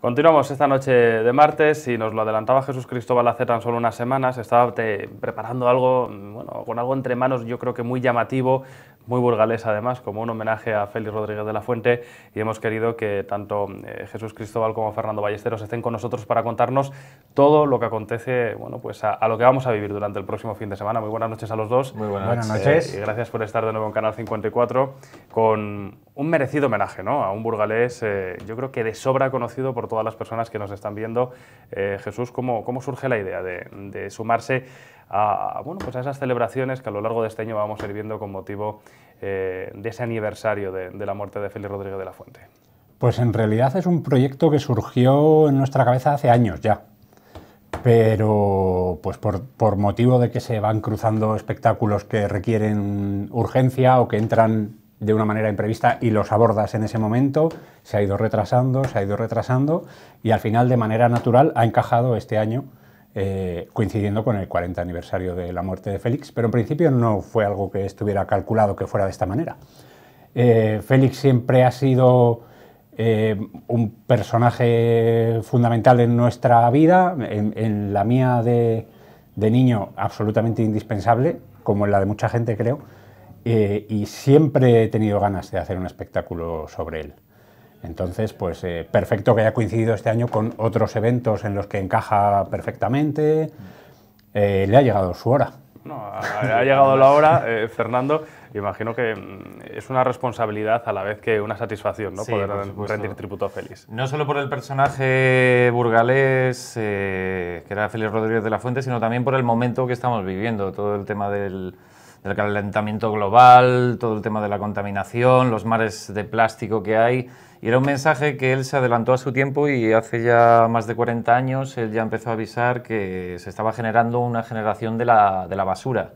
Continuamos esta noche de martes y nos lo adelantaba Jesús Cristóbal hace tan solo unas semanas. Estaba eh, preparando algo, mm, bueno, con algo entre manos, yo creo que muy llamativo, muy burgalés además, como un homenaje a Félix Rodríguez de la Fuente y hemos querido que tanto eh, Jesús Cristóbal como Fernando Ballesteros estén con nosotros para contarnos todo lo que acontece, bueno, pues a, lo que vamos a vivir durante el próximo fin de semana. Muy buenas noches a los dos. Muy buenas, noches. Eh, y gracias por estar de nuevo en Canal 54 con un merecido homenaje ¿no? a un burgalés, eh, yo creo que de sobra conocido por todas las personas que nos están viendo. Jesús, ¿cómo, surge la idea de sumarse? a, bueno, pues esas celebraciones que a lo largo de este año vamos sirviendo con motivo eh, de ese aniversario de, la muerte de Félix Rodríguez de la Fuente. Pues en realidad es un proyecto que surgió en nuestra cabeza hace años ya pero pues por, por, motivo de que se van cruzando espectáculos que requieren urgencia o que entran de una manera imprevista y los abordas en ese momento, se ha ido retrasando, se ha ido retrasando y al final de manera natural ha encajado este año eh, coincidiendo con el 40 aniversario de la muerte de Félix, pero en principio no fue algo que estuviera calculado que fuera de esta manera. Eh, Félix siempre ha sido eh, un personaje fundamental en nuestra vida, en, la mía de, niño absolutamente indispensable, como en la de mucha gente creo, y siempre he tenido ganas de hacer un espectáculo sobre él. Entonces, pues eh, perfecto que haya coincidido este año con otros eventos en los que encaja perfectamente. Eh, le ha llegado su hora. No, ha, llegado la hora, eh, Fernando. Imagino que mm, es una responsabilidad a la vez que una satisfacción, ¿no? Poder rendir tributo a Félix. No solo por el personaje burgalés, que era Félix Rodríguez de la Fuente, sino también por el momento que estamos viviendo. Todo el tema del, del calentamiento global, todo el tema de la contaminación, los mares de plástico que hay. Y era un mensaje que él se adelantó a su tiempo y hace ya más de 40 años él ya empezó a avisar que se estaba generando una generación de la, basura,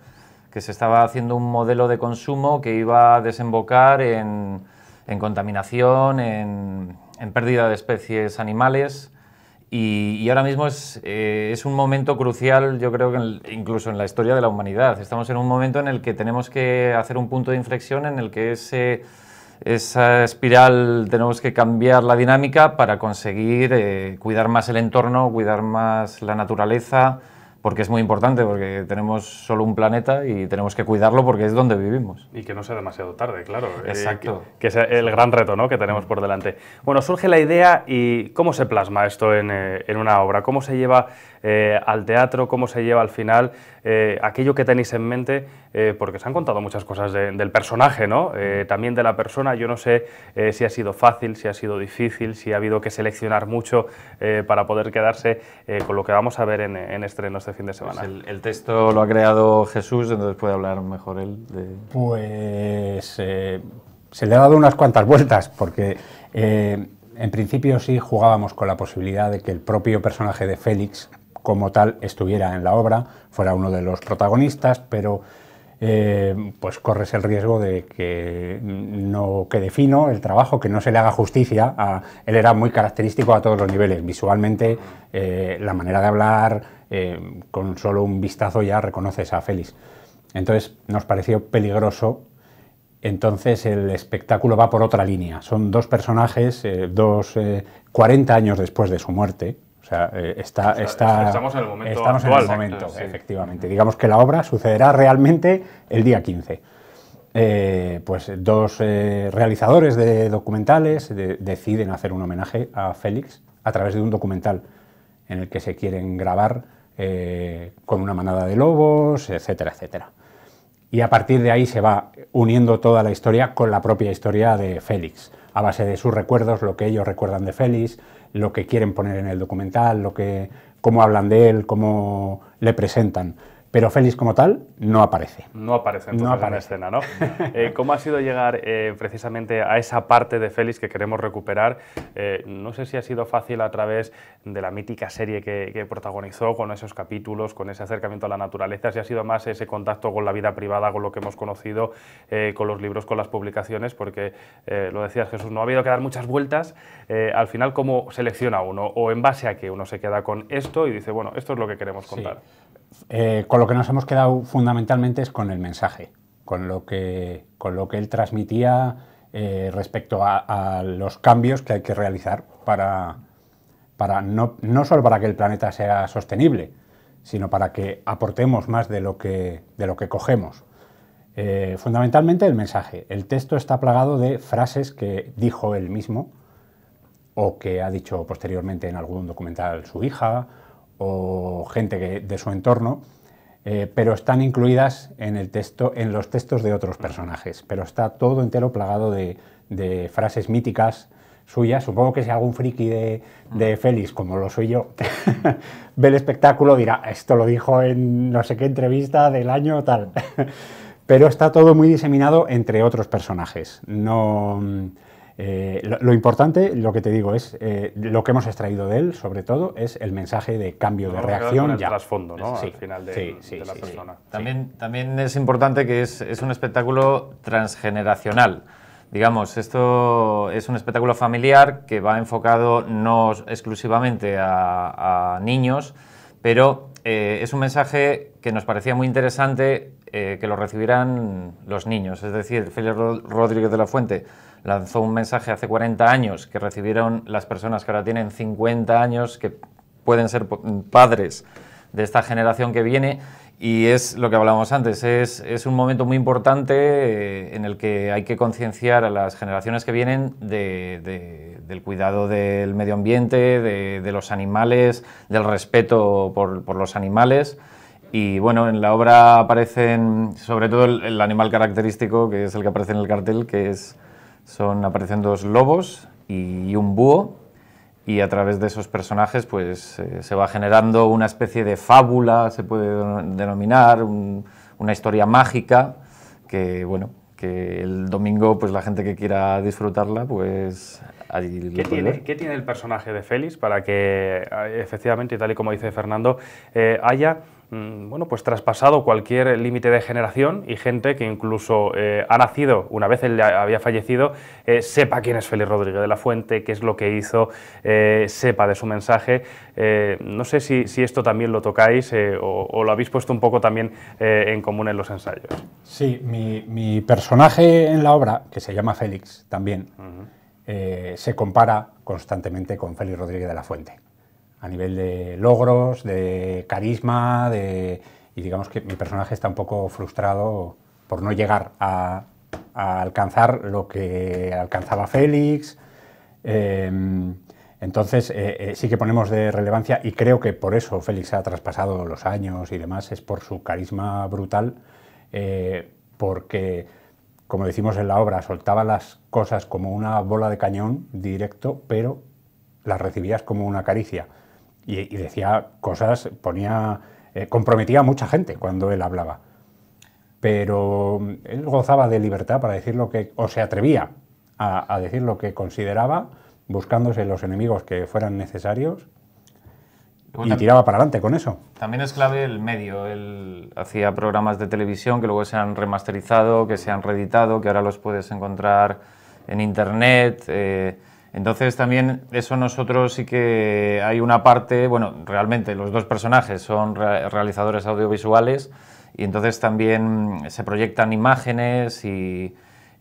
que se estaba haciendo un modelo de consumo que iba a desembocar en, contaminación, en, en pérdida de especies animales y, ahora mismo eh, es, un momento crucial, yo creo que incluso en la historia de la humanidad. Estamos en un momento en el que tenemos que hacer un punto de inflexión en el que ese, esa espiral tenemos que cambiar la dinámica para conseguir eh, cuidar más el entorno, cuidar más la naturaleza, porque es muy importante, porque tenemos solo un planeta y tenemos que cuidarlo porque es donde vivimos. Y que no sea demasiado tarde, claro. Eh, Exacto. que, es el gran reto ¿no? que tenemos por delante. Bueno, surge la idea y ¿cómo se plasma esto en, eh, en una obra? ¿Cómo se lleva eh, al teatro? ¿Cómo se lleva al final aquello que tenéis en mente? porque se han contado muchas cosas del personaje, ¿no? también de la persona. Yo no sé si ha sido fácil, si ha sido difícil, si ha habido que seleccionar mucho para poder quedarse con lo que vamos a ver en, estreno estrenos este fin de pues semana. el, texto lo ha creado Jesús, entonces puede hablar mejor él. Pues eh, se le ha dado unas cuantas vueltas, porque eh, en principio sí jugábamos con la posibilidad de que el propio personaje de Félix, como tal, estuviera en la obra, fuera uno de los protagonistas, pero... Eh, pues corres el riesgo de que no quede fino el trabajo, que no se le haga justicia. él era muy característico a todos los niveles, visualmente, la manera de hablar, eh, con solo un vistazo ya reconoces a Félix. Entonces nos pareció peligroso. Entonces el espectáculo va por otra línea. Son dos personajes, eh, dos, 40 eh, años después de su muerte. O sea, está, estamos en el momento, efectivamente. Digamos que la obra sucederá realmente el día 15. pues dos realizadores de documentales deciden hacer un homenaje a Félix a través de un documental en el que se quieren grabar eh, con una manada de lobos, etcétera, etcétera. Y a partir de ahí se va uniendo toda la historia con la propia historia de Félix, a base de sus recuerdos, lo que ellos recuerdan de Félix, lo que quieren poner en el documental, lo que, cómo hablan de él, cómo le presentan. Pero Félix como tal no aparece. No aparece no aparece. en la escena, ¿no? Eh, ¿Cómo ha sido llegar eh, precisamente a esa parte de Félix que queremos recuperar? Eh, no sé si ha sido fácil a través de la mítica serie que, protagonizó, con esos capítulos, con ese acercamiento a la naturaleza, si ha sido más ese contacto con la vida privada, con lo que hemos conocido, con los libros, con las publicaciones, porque lo decías Jesús, no ha habido que dar muchas vueltas. al final, ¿cómo selecciona uno? ¿O en base a qué uno se queda con esto y dice, bueno, esto es lo que queremos contar? Eh, con lo que nos hemos quedado fundamentalmente es con el mensaje, con lo que, él transmitía eh, respecto a, los cambios que hay que realizar para, para no, no, solo para que el planeta sea sostenible, sino para que aportemos más de lo que, cogemos. Eh, fundamentalmente el mensaje. El texto está plagado de frases que dijo él mismo o que ha dicho posteriormente en algún documental su hija gente de su entorno, eh, pero están incluidas en, el texto, en los textos de otros personajes. Pero está todo entero plagado de, frases míticas suyas. Supongo que si algún friki de, de mm. Félix, como lo soy yo, ve el espectáculo, dirá, esto lo dijo en no sé qué entrevista del año tal. pero está todo muy diseminado entre otros personajes. No eh, lo, importante, lo que te digo, es eh, lo que hemos extraído de él, sobre todo, es el mensaje de cambio de reacción. El trasfondo, ¿no? Al final de, la persona. También, también es importante que es, un espectáculo transgeneracional. Digamos, esto es un espectáculo familiar que va enfocado no exclusivamente a, niños, pero eh, es un mensaje que nos parecía muy interesante eh, que lo recibirán los niños. Es decir, Félix Rodríguez de la Fuente lanzó un mensaje hace 40 años que recibieron las personas que ahora tienen 50 años, que pueden ser padres de esta generación que viene. Y es lo que hablábamos antes, es, un momento muy importante eh, en el que hay que concienciar a las generaciones que vienen del cuidado del medio ambiente, de, los animales, del respeto por los animales. Y bueno, en la obra aparecen sobre todo el, animal característico, que es el que aparece en el cartel, que es, son, aparecen dos lobos y un búho. Y a través de esos personajes pues, eh, se va generando una especie de fábula, se puede denominar, una historia mágica, que bueno, que el domingo pues la gente que quiera disfrutarla pues ¿Qué, tiene, el personaje de Félix para que eh, efectivamente, tal y como dice Fernando, eh, haya mm, bueno, pues traspasado cualquier límite de generación y gente que incluso eh, ha nacido, una vez él había fallecido, sepa quién es Félix Rodríguez de la Fuente, qué es lo que hizo, sepa de su mensaje. no sé si, esto también lo tocáis o, lo habéis puesto un poco también en común en los ensayos. Sí, mi, personaje en la obra, que se llama Félix también, eh, se compara constantemente con Félix Rodríguez de la Fuente, a nivel de logros, de carisma, de, y digamos que mi personaje está un poco frustrado por no llegar a, alcanzar lo que alcanzaba Félix. Em, entonces eh, eh, sí que ponemos de relevancia y creo que por eso Félix ha traspasado los años y demás, es por su carisma brutal, porque como decimos en la obra, soltaba las cosas como una bola de cañón directo, pero las recibías como una caricia. Y, decía cosas, ponía, eh, comprometía a mucha gente cuando él hablaba. Pero mm, él gozaba de libertad para decir lo que, o se atrevía a decir lo que consideraba, buscándose los enemigos que fueran necesarios y tiraba para adelante con eso. También es clave el medio. Él hacía programas de televisión que luego se han remasterizado, que se han reeditado, que ahora los puedes encontrar en internet. Eh, entonces también eso nosotros sí que hay una parte, bueno, realmente los dos personajes son realizadores audiovisuales y entonces también se proyectan imágenes y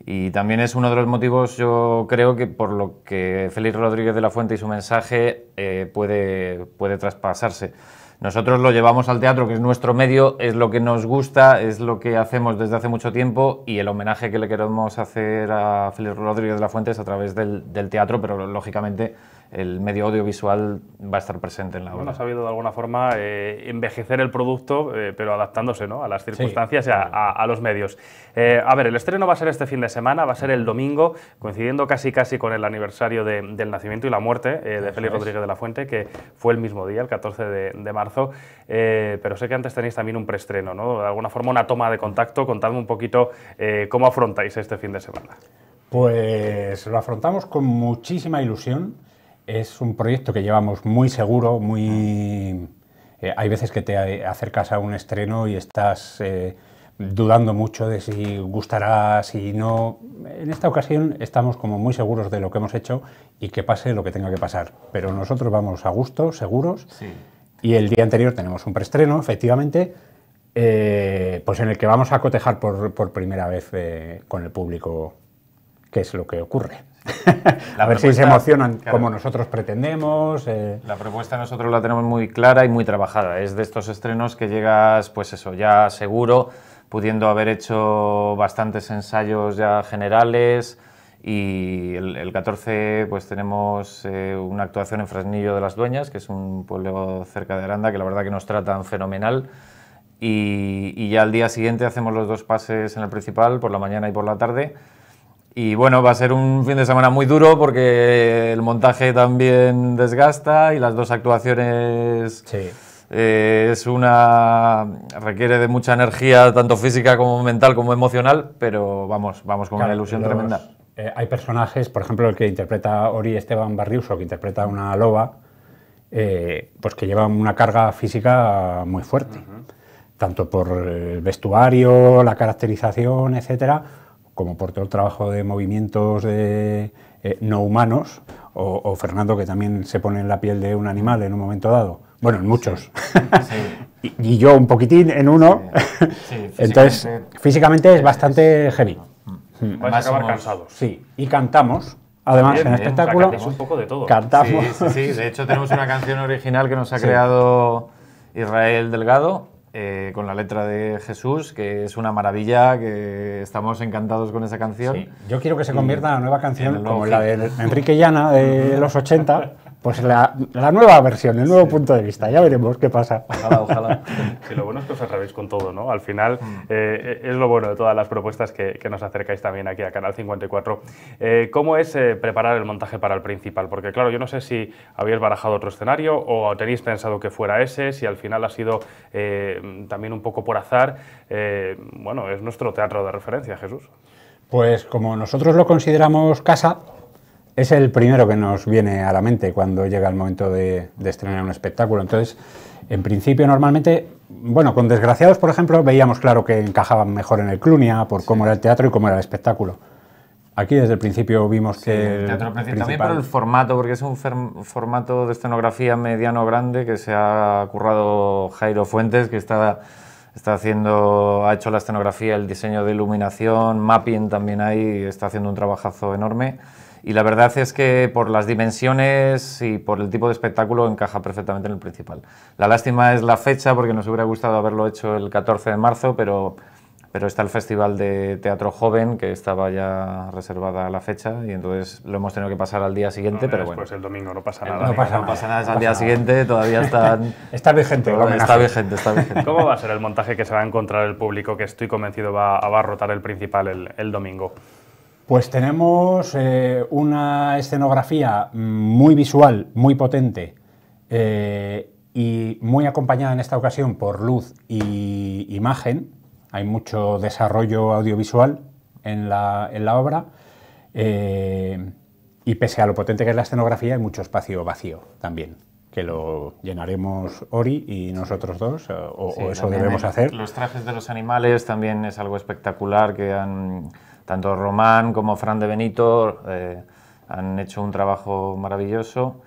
y también es uno de los motivos, yo creo, que por lo que Félix Rodríguez de la Fuente y su mensaje eh, puede, puede traspasarse. Nosotros lo llevamos al teatro, que es nuestro medio, es lo que nos gusta, es lo que hacemos desde hace mucho tiempo y el homenaje que le queremos hacer a Félix Rodríguez de la Fuente es a través del teatro, pero lógicamente el medio audiovisual va a estar presente en la obra. Bueno, ha sabido de alguna forma eh, envejecer el producto, eh, pero adaptándose ¿no? a las circunstancias y a, los medios. Eh, a ver, el estreno va a ser este fin de semana, va a ser el domingo, coincidiendo casi casi con el aniversario del nacimiento y la muerte de Félix Rodríguez de la Fuente, que fue el mismo día, el 14 de, de marzo. pero sé que antes tenéis también un preestreno, ¿no? De alguna forma una toma de contacto. Contadme un poquito cómo afrontáis este fin de semana. Pues lo afrontamos con muchísima ilusión es un proyecto que llevamos muy seguro, muy... Eh, hay veces que te acercas a un estreno y estás eh, dudando mucho de si gustará, si no. En esta ocasión estamos como muy seguros de lo que hemos hecho y que pase lo que tenga que pasar. Pero nosotros vamos a gusto, seguros. Y el día anterior tenemos un preestreno, efectivamente, eh, pues en el que vamos a cotejar por, por primera vez con el público qué es lo que ocurre. a ver si se emocionan como nosotros pretendemos. Eh. La propuesta nosotros la tenemos muy clara y muy trabajada. Es de estos estrenos que llegas, pues eso, ya seguro, pudiendo haber hecho bastantes ensayos ya generales. Y el, 14 pues tenemos eh, una actuación en Fresnillo de las Dueñas, que es un pueblo cerca de Aranda, que la verdad que nos tratan fenomenal. y ya al día siguiente hacemos los dos pases en el principal, por la mañana y por la tarde y bueno, va a ser un fin de semana muy duro porque el montaje también desgasta y las dos actuaciones sí. Eh, es una requiere de mucha energía tanto física como mental como emocional, pero vamos, vamos con una ilusión tremenda. Eh, hay personajes, por ejemplo, el que interpreta Ori Esteban Barriuso, que interpreta una loba, eh, pues que llevan una carga física muy fuerte, tanto por el vestuario, la caracterización, etcétera como por todo el trabajo de movimientos de, eh, no humanos, o, Fernando que también se pone en la piel de un animal en un momento dado. Bueno, en muchos. y, yo un poquitín en uno. Entonces, físicamente es bastante heavy. Mm. Vais a acabar cansados. Sí, y cantamos. Además, en espectáculo. Cantamos un poco de todo. Cantamos. sí. De hecho, tenemos una canción original que nos ha creado Israel Delgado, eh, con la letra de Jesús, que es una maravilla, que estamos encantados con esa canción. Yo quiero que se convierta en una nueva canción, como la de Enrique Llana de los 80, pues la, nueva versión, el nuevo punto de vista. Ya veremos qué pasa. Ojalá, ojalá. Sí, lo bueno es que os arrebéis con todo, ¿no? Al final mm. eh, es lo bueno de todas las propuestas que, nos acercáis también aquí a Canal 54. Eh, ¿Cómo es eh, preparar el montaje para el principal? Porque claro, yo no sé si habéis barajado otro escenario o tenéis pensado que fuera ese, si al final ha sido también un poco por azar. bueno, es nuestro teatro de referencia, Jesús. Pues como nosotros lo consideramos casa, es el primero que nos viene a la mente cuando llega el momento de, estrenar un espectáculo. Entonces, en principio, normalmente, bueno, con Desgraciados, por ejemplo, veíamos claro que encajaban mejor en el Clunia por cómo era el teatro y cómo era el espectáculo. Aquí desde el principio vimos que... El teatro También por el formato, porque es un formato de escenografía mediano-grande que se ha currado Jairo Fuentes, que está está haciendo, ha hecho la escenografía, el diseño de iluminación, mapping también ahí, está haciendo un trabajazo enorme. Y la verdad es que por las dimensiones y por el tipo de espectáculo encaja perfectamente en el principal. La lástima es la fecha, porque nos hubiera gustado haberlo hecho el 14 de marzo, pero pero está el Festival de Teatro Joven, que estaba ya reservada la fecha, y entonces lo hemos tenido que pasar al día siguiente, pero bueno. Pues el domingo no pasa nada. ¿eh? No pasa, nada, es al día siguiente, todavía está vigente. está vigente, está vigente. ¿Cómo va a ser el montaje que se va a encontrar el público, que estoy convencido va, a rotar el principal el, domingo? Pues tenemos eh, una escenografía muy visual, muy potente eh, y muy acompañada en esta ocasión por luz y imagen, hay mucho desarrollo audiovisual en la, en la obra eh, y pese a lo potente que es la escenografía hay mucho espacio vacío también que lo llenaremos Ori y nosotros dos, o, eso debemos hacer. Los trajes de los animales también es algo espectacular que han, tanto Román como Fran de Benito eh, han hecho un trabajo maravilloso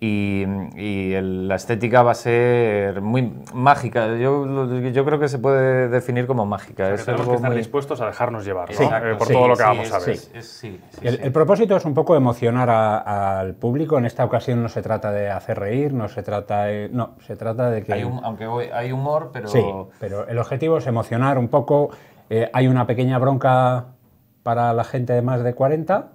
y, la estética va a ser muy mágica. Yo, yo creo que se puede definir como mágica. tenemos que estar dispuestos a dejarnos llevar eh, por todo lo que vamos a ver. El, propósito es un poco emocionar al público. En esta ocasión no se trata de hacer reír, no se trata de, no, se trata de que hay aunque hay humor, pero pero el objetivo es emocionar un poco. Eh, hay una pequeña bronca para la gente de más de 40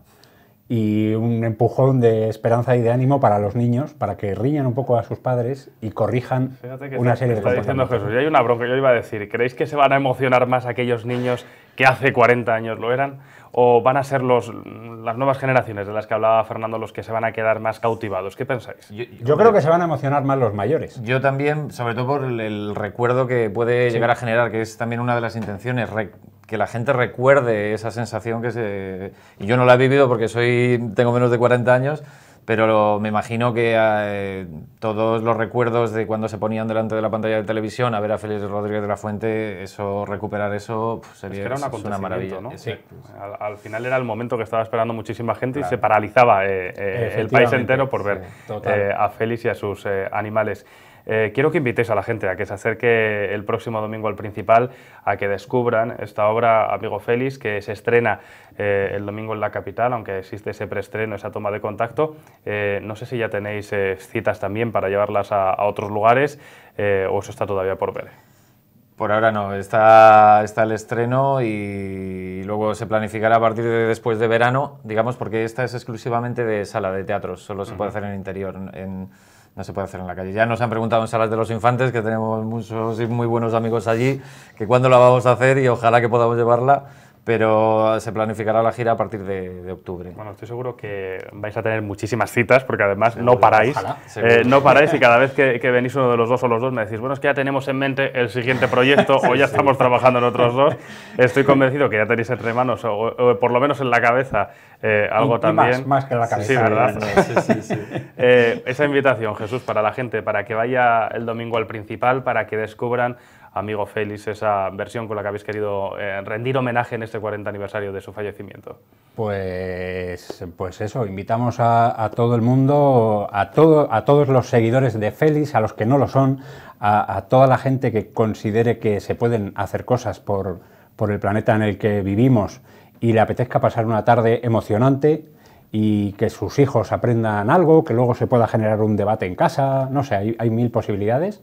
y un empujón de esperanza y de ánimo para los niños, para que riñan un poco a sus padres y corrijan una serie de cosas. y hay una bronca, yo iba a decir, ¿creéis que se van a emocionar más aquellos niños que hace 40 años lo eran? o van a ser las nuevas generaciones de las que hablaba Fernando los que se van a quedar más cautivados? ¿Qué pensáis? Yo, creo que se van a emocionar más los mayores. Yo también, sobre todo por el, recuerdo que puede llegar a generar, que es también una de las intenciones, que la gente recuerde esa sensación que se... Y yo no la he vivido porque soy, tengo menos de 40 años, pero me imagino que eh, todos los recuerdos de cuando se ponían delante de la pantalla de televisión a ver a Félix Rodríguez de la Fuente, eso recuperar eso sería una maravilla. ¿no? Al, final era el momento que estaba esperando muchísima gente y se paralizaba eh, eh, el país entero por ver a Félix y a sus animales. Eh, quiero que invitéis a la gente a que se acerque el próximo domingo al principal, a que descubran esta obra, Amigo Félix, que se estrena eh, el domingo en la capital, aunque existe ese preestreno, esa toma de contacto. Eh, no sé si ya tenéis citas también para llevarlas a, otros lugares o eso está todavía por ver. Por ahora no, está, está el estreno y luego se planificará a partir de después de verano, digamos, porque esta es exclusivamente de sala de teatro, solo se puede hacer en el interior. En, no se puede hacer en la calle. Ya nos han preguntado en Salas de los Infantes, que tenemos muchos y muy buenos amigos allí, que cuándo la vamos a hacer y ojalá que podamos llevarla pero se planificará la gira a partir de, octubre. Bueno, estoy seguro que vais a tener muchísimas citas, porque además no paráis. Eh, no paráis y cada vez que, venís uno de los dos o los dos me decís, bueno, es que ya tenemos en mente el siguiente proyecto o ya estamos trabajando en otros dos. Estoy convencido que ya tenéis entre manos, o, por lo menos en la cabeza, eh, algo también. más, que en la cabeza. Sí, ¿verdad? Eh, esa invitación, Jesús, para la gente, para que vaya el domingo al principal, para que descubran amigo Félix, esa versión con la que habéis querido eh, rendir homenaje en este 40 aniversario de su fallecimiento? Pues, pues eso, invitamos a, todo el mundo, a, todo, a todos los seguidores de Félix, a los que no lo son, a, toda la gente que considere que se pueden hacer cosas por, el planeta en el que vivimos y le apetezca pasar una tarde emocionante, y que sus hijos aprendan algo, que luego se pueda generar un debate en casa, no sé, hay, hay mil posibilidades.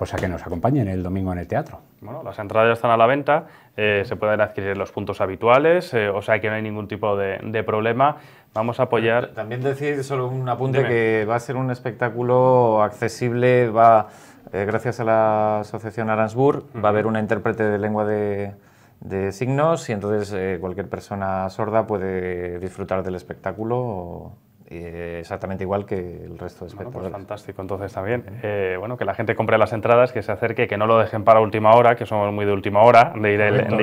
O pues sea, que nos acompañen el domingo en el teatro. Bueno, las entradas ya están a la venta, eh, se pueden adquirir los puntos habituales, eh, o sea que no hay ningún tipo de, problema. Vamos a apoyar. También decir solo un apunte que va a ser un espectáculo accesible, va eh, gracias a la Asociación Aransburg, va a haber una intérprete de lengua de, de signos y entonces cualquier persona sorda puede disfrutar del espectáculo. O eh, exactamente igual que el resto de pues espectadores. fantástico, entonces también. Eh, bueno, que la gente compre las entradas, que se acerque, que no lo dejen para última hora, que somos muy de última hora, de ir el, de ir el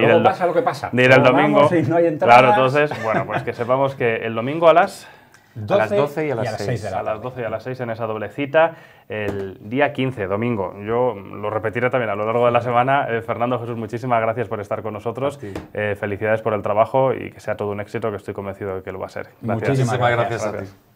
ir el domingo. Claro, entonces, bueno, pues que sepamos que el domingo a las a las 12 y a las, 6. 12 y a las 6 en esa doble cita. El día 15, domingo. Yo lo repetiré también a lo largo de la semana. Eh, Fernando Jesús, muchísimas gracias por estar con nosotros. Eh, felicidades por el trabajo y que sea todo un éxito, que estoy convencido de que lo va a ser. Muchísimas gracias, gracias a ti.